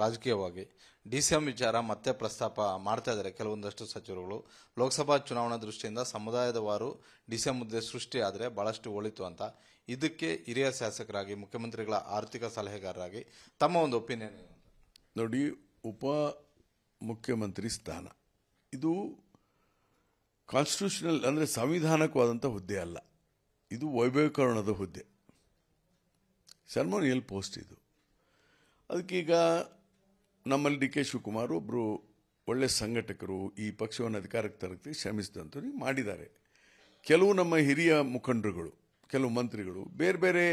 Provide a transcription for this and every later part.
ರಾಜಕೀಯವಾಗಿ D C M ವಿಚಾರ ಮತ್ತೆ ಪ್ರಸ್ತಾಪ ಮಾಡ್ತಾ ಇದ್ದಾರೆ ಕೆಲವೊಂದಷ್ಟು ಸಚಿವರುಗಳು ಲೋಕಸಭಾ ಚುನಾವಣಾ ದೃಷ್ಟಿಯಿಂದ ಸಮುದಾಯದವಾರು ಡಿ ಸಿ ಎಂ ಹುದ್ದೆ ಸೃಷ್ಟಿಯಾದರೆ ಬಹಳಷ್ಟು ಒಳಿತು ಅಂತ ಇದಕ್ಕೆ ಹಿರಿಯ ಶಾಸಕರಾಗಿ ಮುಖ್ಯಮಂತ್ರಿಗಳ ಆರ್ಥಿಕ ಸಲಹೆಗಾರರಾಗಿ ತಮ್ಮ ಒಂದು ಒಪಿನಿಯನ್ ನೋಡಿ ಉಪ ಮುಖ್ಯಮಂತ್ರಿ ಸ್ಥಾನ ಇದು ಕಾನ್ಸ್ಟಿಟ್ಯೂಷನಲ್ ಅಂದರೆ ಸಂವಿಧಾನಕ್ಕವಾದಂಥ ಹುದ್ದೆ ಅಲ್ಲ ಇದು ವೈಭವೀಕರಣದ ಹುದ್ದೆ ಸೆರ್ಮೋನಿಯಲ್ ಪೋಸ್ಟ್ ಇದು ಅದಕ್ಕೀಗ ನಮ್ಮಲ್ಲಿ ಡಿ ಕೆ ಶಿವಕುಮಾರ್ ಒಬ್ಬರು ಒಳ್ಳೆ ಸಂಘಟಕರು ಈ ಪಕ್ಷವನ್ನು ಅಧಿಕಾರಕ್ಕೆ ತರಕ್ಕೆ ಶ್ರಮಿಸಿದಂಥವ್ರು ಮಾಡಿದ್ದಾರೆ ಕೆಲವು ನಮ್ಮ ಹಿರಿಯ ಮುಖಂಡರುಗಳು ಕೆಲವು ಮಂತ್ರಿಗಳು ಬೇರೆ ಬೇರೆ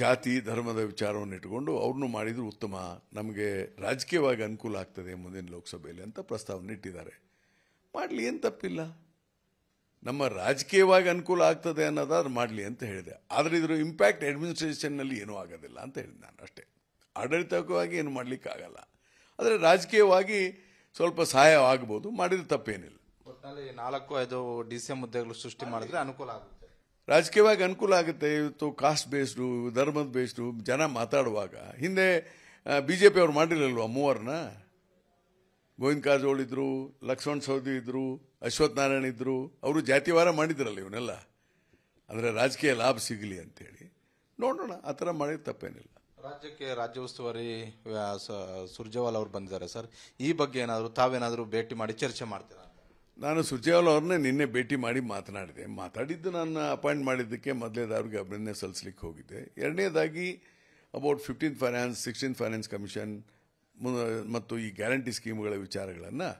ಜಾತಿ ಧರ್ಮದ ವಿಚಾರವನ್ನು ಇಟ್ಕೊಂಡು ಅವ್ರನ್ನೂ ಮಾಡಿದ್ರು ಉತ್ತಮ ನಮಗೆ ರಾಜಕೀಯವಾಗಿ ಅನುಕೂಲ ಆಗ್ತದೆ ಮುಂದಿನ ಲೋಕಸಭೆಯಲ್ಲಿ ಅಂತ ಪ್ರಸ್ತಾವನೆ ಇಟ್ಟಿದ್ದಾರೆ ಮಾಡಲಿ ಏನು ತಪ್ಪಿಲ್ಲ ನಮ್ಮ ರಾಜಕೀಯವಾಗಿ ಅನುಕೂಲ ಆಗ್ತದೆ ಅನ್ನೋದಾದ್ರೆ ಮಾಡಲಿ ಅಂತ ಹೇಳಿದೆ ಆದರೆ ಇದರ ಇಂಪ್ಯಾಕ್ಟ್ ಅಡ್ಮಿನಿಸ್ಟ್ರೇಷನ್ನಲ್ಲಿ ಏನೂ ಆಗೋದಿಲ್ಲ ಅಂತ ಹೇಳಿದೆ ನಾನು ಅಷ್ಟೇ ಆಡಳಿತಾತ್ಮಕವಾಗಿ ಏನು ಮಾಡಲಿಕ್ಕಾಗಲ್ಲ ಆದರೆ ರಾಜಕೀಯವಾಗಿ ಸ್ವಲ್ಪ ಸಹಾಯ ಆಗ್ಬೋದು ಮಾಡಿದ್ರೆ ತಪ್ಪೇನಿಲ್ಲ ನಾಲ್ಕು ಐದು ಡಿ ಸಿ ಎಂ ಹುದ್ದೆಗಳು ಸೃಷ್ಟಿ ಮಾಡಿದ್ರೆ ಅನುಕೂಲ ಆಗುತ್ತೆ ರಾಜಕೀಯವಾಗಿ ಅನುಕೂಲ ಆಗುತ್ತೆ ಇವತ್ತು ಕಾಸ್ಟ್ ಬೇಸ್ಡು ಧರ್ಮದ ಬೇಸ್ಡು ಜನ ಮಾತಾಡುವಾಗ ಹಿಂದೆ ಬಿ ಜೆ ಪಿ ಅವ್ರು ಮಾಡಿರಲಿಲ್ವ ಮೂವರನ್ನ ಗೋವಿಂದ ಕಾರಜೋಳ ಇದ್ರು ಲಕ್ಷ್ಮಣ್ ಸೌದಿ ಇದ್ರು ಅಶ್ವಥ್ ನಾರಾಯಣ ಇದ್ರು ಅವರು ಜಾತಿವಾರ ಮಾಡಿದ್ರಲ್ಲ ಇವನ್ನೆಲ್ಲ ಅಂದರೆ ರಾಜಕೀಯ ಲಾಭ ಸಿಗಲಿ ಅಂತೇಳಿ ನೋಡೋಣ ಆ ಥರ ಮಾಡಿದ ತಪ್ಪೇನಿಲ್ಲ ರಾಜ್ಯಕ್ಕೆ ರಾಜ್ಯ ಉಸ್ತುವಾರಿ ಸುರ್ಜೇವಾಲ್ ಅವರು ಬಂದಿದ್ದಾರೆ ಸರ್ ಈ ಬಗ್ಗೆ ಏನಾದರೂ ತಾವೇನಾದರೂ ಭೇಟಿ ಮಾಡಿ ಚರ್ಚೆ ಮಾಡ್ತೀರಾ ನಾನು ಸುರ್ಜೇವಾಲ್ ಅವ್ರನ್ನೇ ನಿನ್ನೆ ಭೇಟಿ ಮಾಡಿ ಮಾತನಾಡಿದೆ ಮಾತಾಡಿದ್ದು ನಾನು ಅಪಾಯಿಂಟ್ ಮಾಡಿದ್ದಕ್ಕೆ ಅವ್ರಿಗೆ ಅಭಿನಂದನೆ ಸಲ್ಲಿಸಲಿಕ್ಕೆ ಹೋಗಿದ್ದೆ ಎರಡನೇದಾಗಿ about fifteen finance sixteen finance commission ಮತ್ತು ಈ ಗ್ಯಾರಂಟಿ ಸ್ಕೀಮ್ಗಳ ವಿಚಾರಗಳನ್ನು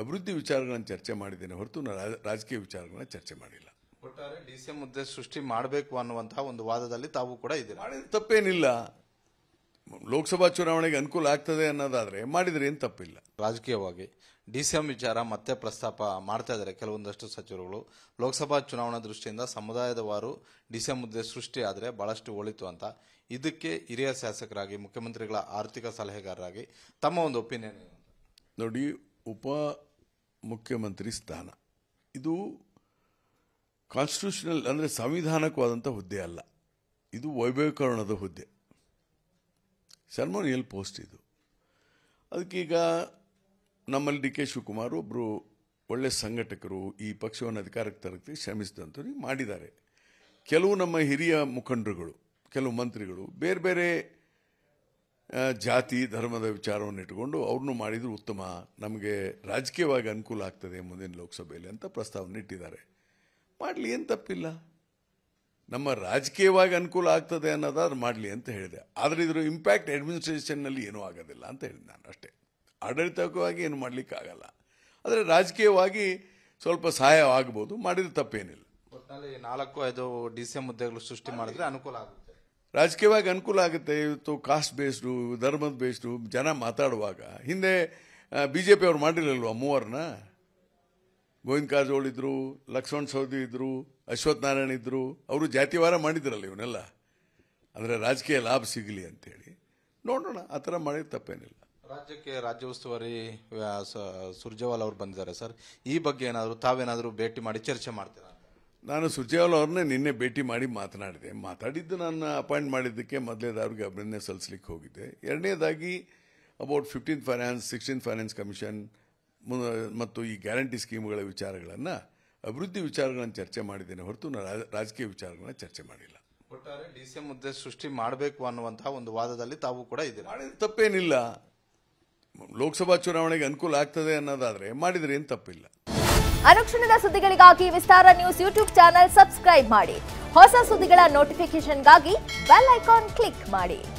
ಅಭಿವೃದ್ಧಿ ವಿಚಾರಗಳನ್ನು ಚರ್ಚೆ ಮಾಡಿದ್ದೇನೆ ಹೊರತು ನಾನು ರಾಜಕೀಯ ವಿಚಾರಗಳನ್ನ ಚರ್ಚೆ ಮಾಡಿಲ್ಲ ಒಟ್ಟಾರೆ ಡಿ ಸಿ ಎಂ ಸೃಷ್ಟಿ ಮಾಡಬೇಕು ಅನ್ನುವಂತಹ ಒಂದು ವಾದದಲ್ಲಿ ತಾವು ಕೂಡ ಇದೆ ತಪ್ಪೇನಿಲ್ಲ ಲೋಕಸಭಾ ಚುನಾವಣೆಗೆ ಅನುಕೂಲ ಆಗ್ತದೆ ಅನ್ನೋದಾದ್ರೆ ಮಾಡಿದ್ರೆ ಏನು ತಪ್ಪಿಲ್ಲ ರಾಜಕೀಯವಾಗಿ ಡಿ ಸಿ ಎಂ ವಿಚಾರ ಮತ್ತೆ ಪ್ರಸ್ತಾಪ ಮಾಡ್ತಾ ಇದ್ದಾರೆ ಕೆಲವೊಂದಷ್ಟು ಸಚಿವರುಗಳು ಲೋಕಸಭಾ ಚುನಾವಣಾ ದೃಷ್ಟಿಯಿಂದ ಸಮುದಾಯದವಾರು ಡಿ ಸಿ ಎಂ ಹುದ್ದೆ ಸೃಷ್ಟಿಯಾದರೆ ಬಹಳಷ್ಟು ಒಳಿತು ಅಂತ ಇದಕ್ಕೆ ಹಿರಿಯ ಶಾಸಕರಾಗಿ ಮುಖ್ಯಮಂತ್ರಿಗಳ ಆರ್ಥಿಕ ಸಲಹೆಗಾರರಾಗಿ ತಮ್ಮ ಒಂದು ಒಪಿನಿಯನ್ ನೋಡಿ ಉಪ ಮುಖ್ಯಮಂತ್ರಿ ಸ್ಥಾನ ಇದು ಕಾನ್ಸ್ಟಿಟ್ಯೂಷನಲ್ ಅಂದರೆ ಸಂವಿಧಾನಕವಾದಂಥ ಹುದ್ದೆ ಅಲ್ಲ ಇದು ವೈಭವೀಕರಣದ ಹುದ್ದೆ ಸೆರ್ಮೋನಿಯಲ್ ಪೋಸ್ಟ್ ಇದು ಅದಕ್ಕೀಗ ನಮ್ಮಲ್ಲಿ ಡಿ ಕೆ ಶಿವಕುಮಾರ್ ಒಬ್ಬರು ಒಳ್ಳೆ ಸಂಘಟಕರು ಈ ಪಕ್ಷವನ್ನು ಅಧಿಕಾರಕ್ಕೆ ತರಕ್ಕೆ ಶ್ರಮಿಸಿದಂಥವ್ರು ಮಾಡಿದ್ದಾರೆ ಕೆಲವು ನಮ್ಮ ಹಿರಿಯ ಮುಖಂಡರುಗಳು ಕೆಲವು ಮಂತ್ರಿಗಳು ಬೇರೆ ಬೇರೆ ಜಾತಿ ಧರ್ಮದ ವಿಚಾರವನ್ನು ಇಟ್ಕೊಂಡು ಅವ್ರನ್ನೂ ಮಾಡಿದ್ರು ಉತ್ತಮ ನಮಗೆ ರಾಜಕೀಯವಾಗಿ ಅನುಕೂಲ ಆಗ್ತದೆ ಮುಂದಿನ ಲೋಕಸಭೆಯಲ್ಲಿ ಅಂತ ಪ್ರಸ್ತಾವನೆ ಇಟ್ಟಿದ್ದಾರೆ ಮಾಡಲಿ ಏನು ತಪ್ಪಿಲ್ಲ ನಮ್ಮ ರಾಜಕೀಯವಾಗಿ ಅನುಕೂಲ ಆಗ್ತದೆ ಅನ್ನೋದಾದ್ರೂ ಮಾಡಲಿ ಅಂತ ಹೇಳಿದೆ ಆದರೆ ಇದ್ರ ಇಂಪ್ಯಾಕ್ಟ್ ಅಡ್ಮಿನಿಸ್ಟ್ರೇಷನ್ನಲ್ಲಿ ಏನೂ ಆಗೋದಿಲ್ಲ ಅಂತ ಹೇಳಿದೆ ನಾನು ಅಷ್ಟೇ ಆಡಳಿತವಾಗಿ ಏನು ಮಾಡಲಿಕ್ಕಾಗಲ್ಲ ಆದರೆ ರಾಜಕೀಯವಾಗಿ ಸ್ವಲ್ಪ ಸಹಾಯ ಆಗ್ಬೋದು ಮಾಡಿದ್ರೆ ತಪ್ಪೇನಿಲ್ಲ ನಾಲ್ಕು ಐದು ಡಿ ಸಿ ಹುದ್ದೆಗಳು ಸೃಷ್ಟಿ ಮಾಡಿದ್ರೆ ಅನುಕೂಲ ಆಗುತ್ತೆ ರಾಜಕೀಯವಾಗಿ ಅನುಕೂಲ ಆಗುತ್ತೆ ಇವತ್ತು ಕಾಸ್ಟ್ ಬೇಸ್ಡು ಧರ್ಮದ ಬೇಸ್ಡು ಜನ ಮಾತಾಡುವಾಗ ಹಿಂದೆ ಬಿ ಜೆ ಪಿ ಅವ್ರು ಮಾಡಿರಲಿಲ್ವ ಮೂವರನ್ನ ಗೋವಿಂದ ಕಾರಜೋಳ ಇದ್ದರು ಲಕ್ಷ್ಮಣ್ ಸೌದಿ ಇದ್ದರು ಅಶ್ವಥ್ ನಾರಾಯಣ ಇದ್ದರು ಅವರು ಜಾತಿವಾರ ಮಾಡಿದ್ರಲ್ಲ ಇವನ್ನೆಲ್ಲ ಅಂದ್ರೆ ರಾಜಕೀಯ ಲಾಭ ಸಿಗಲಿ ಅಂತೇಳಿ ನೋಡೋಣ ಆ ಥರ ಮಾಡಿದ ತಪ್ಪೇನಿಲ್ಲ ರಾಜ್ಯಕ್ಕೆ ರಾಜ್ಯ ಉಸ್ತುವಾರಿ ಸುರ್ಜೇವಾಲ್ ಅವರು ಬಂದಿದ್ದಾರೆ ಸರ್ ಈ ಬಗ್ಗೆ ಏನಾದರೂ ತಾವೇನಾದರೂ ಭೇಟಿ ಮಾಡಿ ಚರ್ಚೆ ಮಾಡ್ತೀರಾ ನಾನು ಸುರ್ಜೇವಾಲ್ ಅವ್ರನ್ನೇ ನಿನ್ನೆ ಭೇಟಿ ಮಾಡಿ ಮಾತನಾಡಿದೆ ಮಾತಾಡಿದ್ದು ನಾನು ಅಪಾಯಿಂಟ್ ಮಾಡಿದ್ದಕ್ಕೆ ಮೊದಲೇದವ್ರಿಗೆ ಅಭಿನಂದನೆ ಸಲ್ಲಿಸಲಿಕ್ಕೆ ಹೋಗಿದ್ದೆ ಎರಡನೇದಾಗಿ about fifteen finance sixteen finance commission ಮತ್ತು ಈ ಗ್ಯಾರಂಟಿ ಸ್ಕೀಮ್ಗಳ ವಿಚಾರಗಳನ್ನು ಅಭಿವೃದ್ಧಿ ವಿಚಾರಗಳನ್ನು ಚರ್ಚೆ ಮಾಡಿದ್ದೇನೆ ಹೊರತು ನಾನು ರಾಜಕೀಯ ವಿಚಾರಗಳನ್ನ ಚರ್ಚೆ ಮಾಡಿಲ್ಲ ಒಟ್ಟಾರೆ ಡಿ ಸಿ ಹುದ್ದೆ ಸೃಷ್ಟಿ ಮಾಡಬೇಕು ಅನ್ನುವಂತಹ ಒಂದು ವಾದದಲ್ಲಿ ತಾವು ಕೂಡ ಇದ್ದೀರಾ ತಪ್ಪೇನಿಲ್ಲ ಲೋಕಸಭಾ ಚುನಾವಣೆಗೆ ಅನುಕೂಲ ಆಗ್ತದೆ ಅನ್ನೋದಾದ್ರೆ ಮಾಡಿದ್ರೆ ಏನು ತಪ್ಪಿಲ್ಲ ಅನುಕ್ಷಣದ ಸುದ್ದಿಗಳಿಗಾಗಿ Vistara news YouTube channel subscribe ಮಾಡಿ ಹೊಸ ಸುದ್ದಿಗಳ ನೋಟಿಫಿಕೇಶನ್ಗಾಗಿ ಬೆಲ್ ಐಕಾನ್ ಕ್ಲಿಕ್ ಮಾಡಿ